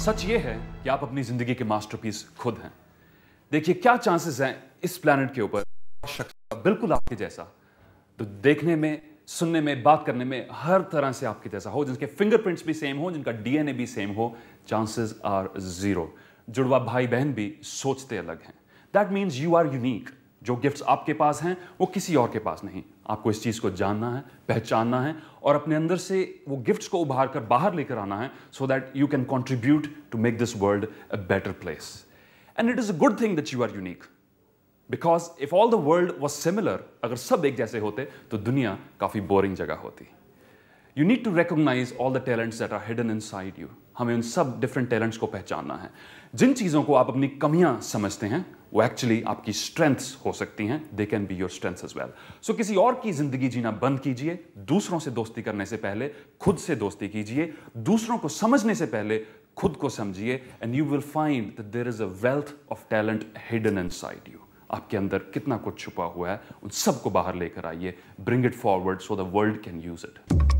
सच ये है कि आप अपनी जिंदगी के मास्टरपीस खुद हैं देखिए क्या चांसेस हैं इस प्लैनेट के ऊपर शख्स तो बिल्कुल आपके जैसा तो देखने में सुनने में बात करने में हर तरह से आपके जैसा हो जिनके फिंगरप्रिंट्स भी सेम हो जिनका डीएनए भी सेम हो चांसेस आर जीरो जुड़वा भाई बहन भी सोचते अलग हैं that means you are unique जो गिफ्ट्स आपके पास हैं वो किसी और के पास नहीं आपको इस चीज़ को जानना है पहचानना है और अपने अंदर से वो गिफ्ट्स को उभार कर बाहर लेकर आना है so that you can contribute to make this world a better place and it is a good thing that you are unique because if all the world was similar अगर सब एक जैसे होते तो दुनिया काफ़ी बोरिंग जगह होती you need to recognise all the talents that are hidden inside you हमें उन सब डिफरेंट टैलेंट्स को पहचानना है जिन चीज़ों को आप अपनी कमियां समझते हैं वो एक्चुअली आपकी स्ट्रेंथ्स हो सकती हैं they can be your strengths as well so किसी और की जिंदगी जीना बंद कीजिए दूसरों से दोस्ती करने से पहले खुद से दोस्ती कीजिए दूसरों को समझने से पहले खुद को समझिए and you will find that there is a wealth of talent hidden side you आपके अंदर कितना कुछ छुपा हुआ है उन सबको बाहर लेकर आइए bring it forward so the world can use it